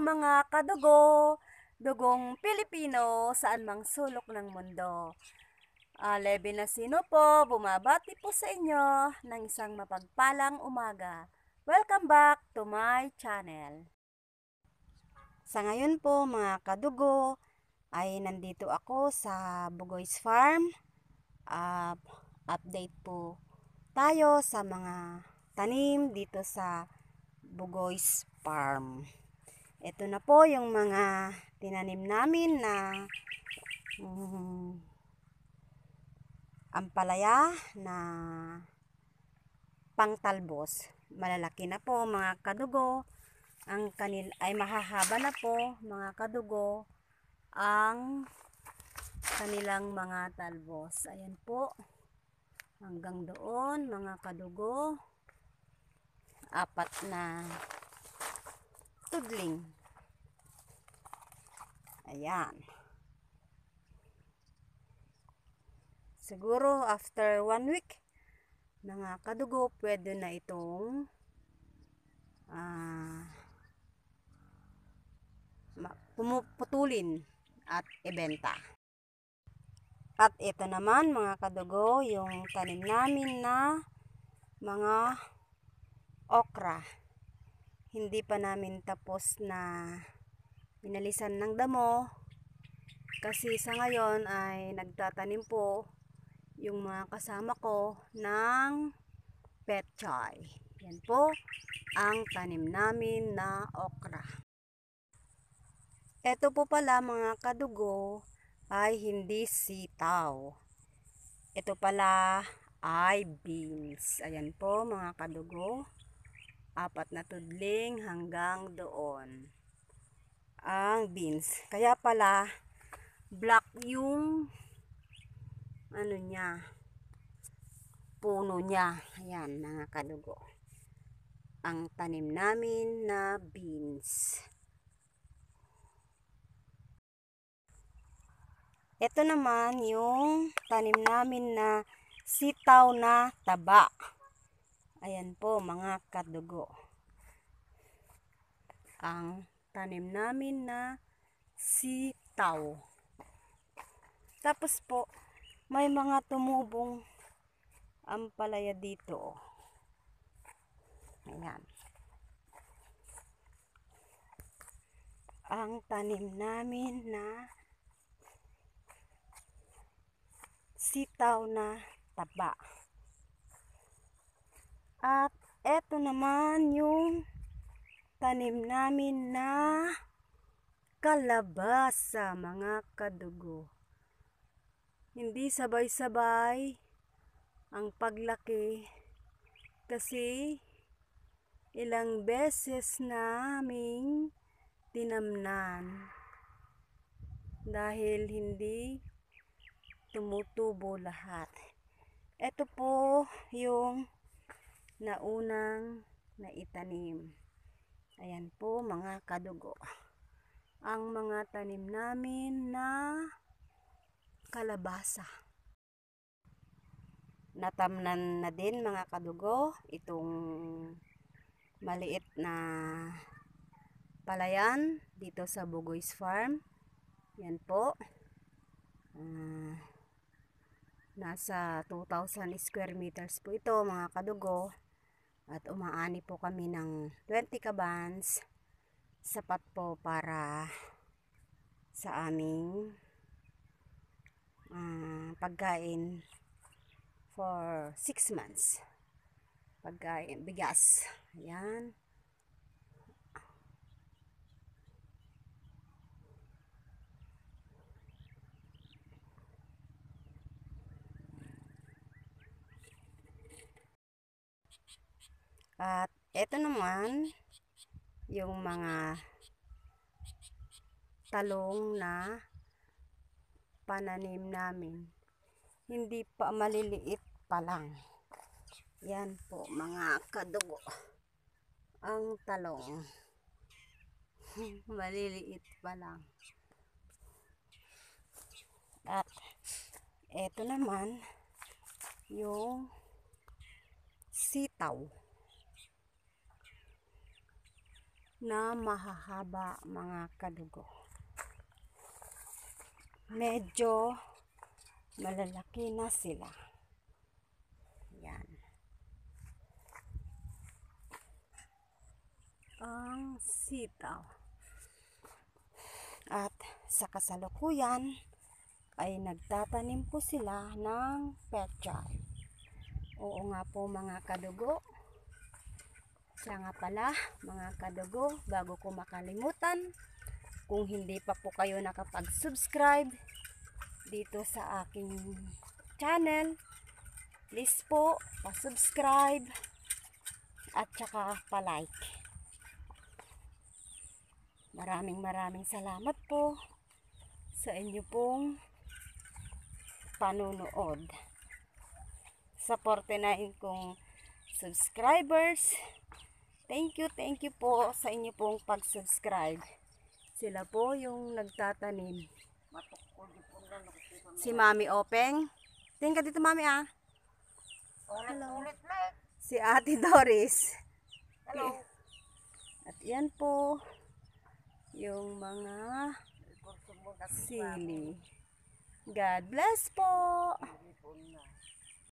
mga kadugo, dugong Pilipino saan mang sulok ng mundo. Uh, na sino po, bumabati po sa inyo ng isang mapagpalang umaga. Welcome back to my channel. Sa ngayon po mga kadugo, ay nandito ako sa Bugoy's Farm. Uh, update po tayo sa mga tanim dito sa Bugoy's Farm. Ito na po yung mga tinanim namin na um, ampalaya na pangtalbos. Malalaki na po mga kadugo. Ang kanil ay mahahaba na po mga kadugo ang kanilang mga talbos. Ayan po. Hanggang doon mga kadugo. Apat na Sibling. Ayan. Siguro after one week, mga kadugo, pwede na itong uh, ah, putulin at ibenta. At ito naman mga kadugo, yung tanim namin na mga okra hindi pa namin tapos na minalisan ng damo kasi sa ngayon ay nagtatanim po yung mga kasama ko ng petchay. Yan po ang tanim namin na okra. Ito po pala mga kadugo ay hindi sitaw. Ito pala ay beans. Ayan po mga kadugo apat na tudling hanggang doon ang beans. Kaya pala black yung ano niya puno niya. Ayan, mga kadugo. Ang tanim namin na beans. Ito naman yung tanim namin na sitaw na taba. Ayan po mga kadugo. Ang tanim namin na sitaw. Tapos po, may mga tumubong ampalaya dito. Oh. Ayan. Ang tanim namin na sitaw na taba. At eto naman yung tanim namin na kalabasa mga kadugo. Hindi sabay-sabay ang paglaki kasi ilang beses naming tinamnan dahil hindi tumutubo lahat. Ito po yung na unang naitanim. Ayan po mga kadugo. Ang mga tanim namin na kalabasa. Natamnan na din mga kadugo itong maliit na palayan dito sa Bugoy's Farm. Yan po. Uh, nasa 2,000 square meters po ito mga kadugo. At umaani po kami ng 20 kabans. Sapat po para sa aming uh, pagkain for 6 months. Pagkain, bigas. Ayan. At ito naman yung mga talong na pananim namin. Hindi pa maliliit pa lang. Yan po mga kadugo. Ang talong. maliliit pa lang. At ito naman yung sitaw. na mahahaba mga kadugo. Medyo malalaki na sila. Yan. Ang sitaw. At sa kasalukuyan ay nagtatanim po sila ng pechay. Oo nga po mga kadugo siya nga pala, mga kadugo, bago ko makalimutan, kung hindi pa po kayo nakapag-subscribe dito sa aking channel, please po, pa-subscribe at saka pa-like. Maraming maraming salamat po sa inyo pong panunood. supportin 49 kong subscribers, Thank you, thank you po sa inyo pong pag-subscribe. Sila po yung nagtatanim. Si Mami Openg. Tingin ka dito, Mami, ah. Hello. Si Ate Doris. Hello. At yan po yung mga sili. God bless po.